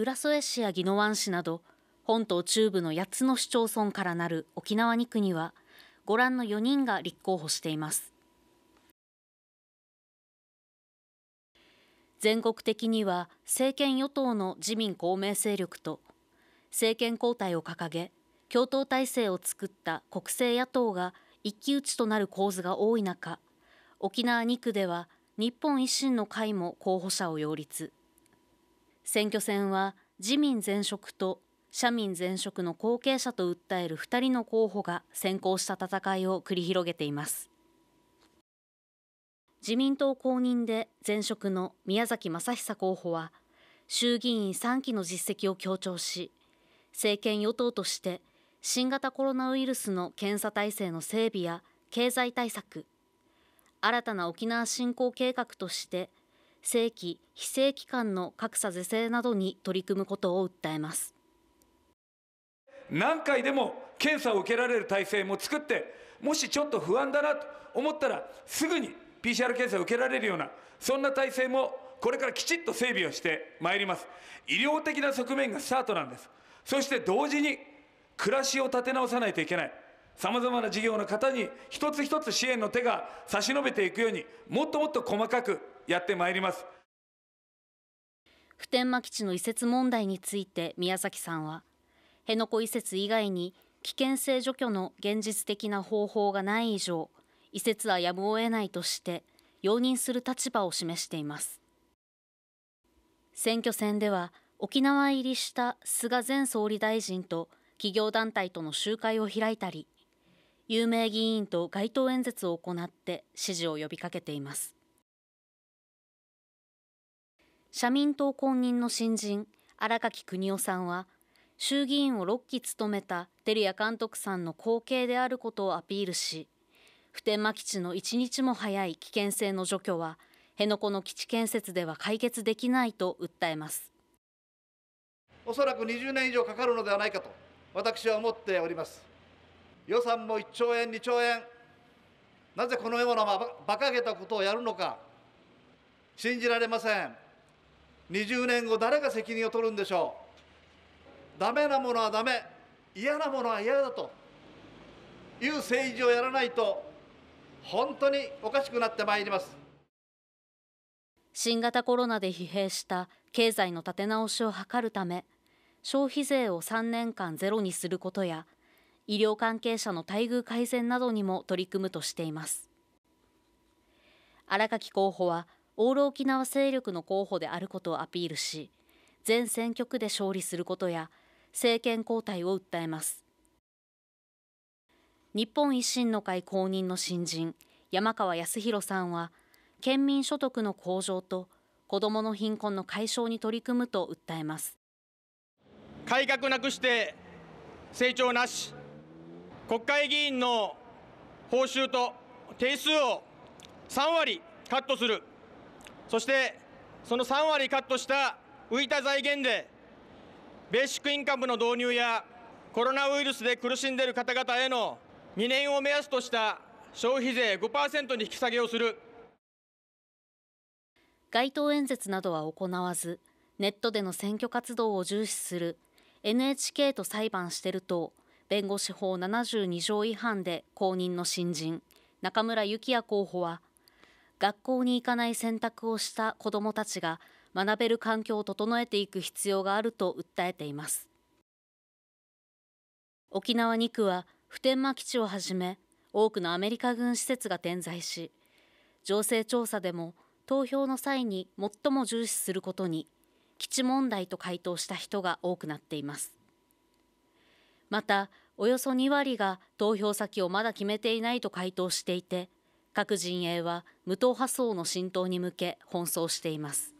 浦添市や宜野湾市など本島中部の8つの市町村からなる沖縄2区にはご覧の4人が立候補しています全国的には政権与党の自民公明勢力と政権交代を掲げ共闘体制を作った国政野党が一騎打ちとなる構図が多い中沖縄2区では日本維新の会も候補者を擁立選挙戦は自民前職と社民前職の後継者と訴える2人の候補が先行した戦いを繰り広げています自民党公認で前職の宮崎正久候補は衆議院3期の実績を強調し政権与党として新型コロナウイルスの検査体制の整備や経済対策新たな沖縄振興計画として正規・非正規間の格差是正などに取り組むことを訴えます何回でも検査を受けられる体制も作ってもしちょっと不安だなと思ったらすぐに PCR 検査を受けられるようなそんな体制もこれからきちっと整備をしてまいります医療的な側面がスタートなんですそして同時に暮らしを立て直さないといけないさまざまな事業の方に一つ一つ支援の手が差し伸べていくようにもっともっと細かくやってまいります普天間基地の移設問題について宮崎さんは辺野古移設以外に危険性除去の現実的な方法がない以上移設はやむを得ないとして容認する立場を示しています選挙戦では沖縄入りした菅前総理大臣と企業団体との集会を開いたり有名議員と街頭演説を行って支持を呼びかけています社民党公認の新人新垣邦夫さんは衆議院を6期務めた照屋監督さんの後継であることをアピールし普天間基地の一日も早い危険性の除去は辺野古の基地建設では解決できないと訴えますおそらく20年以上かかるのではないかと私は思っております予算も1兆円2兆円なぜこのような馬鹿げたことをやるのか信じられません20年後誰が責任を取るんでしょうダメなものはダメ嫌なものは嫌だという政治をやらないと本当におかしくなってまいります新型コロナで疲弊した経済の立て直しを図るため消費税を3年間ゼロにすることや医療関係者の待遇改善などにも取り組むとしています荒垣候補はオール沖縄勢力の候補であることをアピールし全選挙区で勝利することや政権交代を訴えます日本維新の会公認の新人山川康弘さんは県民所得の向上と子どもの貧困の解消に取り組むと訴えます改革なくして成長なし国会議員の報酬と定数を3割カットするそしてその3割カットした浮いた財源でベーシックインカムの導入やコロナウイルスで苦しんでいる方々への2年を目安とした消費税5%に引き下げをする街頭演説などは行わずネットでの選挙活動を重視する NHK と裁判してると、弁護士法72条違反で公認の新人中村幸也候補は学校に行かない選択をした子どもたちが学べる環境を整えていく必要があると訴えています沖縄2区は普天間基地をはじめ多くのアメリカ軍施設が点在し情勢調査でも投票の際に最も重視することに基地問題と回答した人が多くなっていますまたおよそ2割が投票先をまだ決めていないと回答していて各陣営は無党派層の浸透に向け奔走しています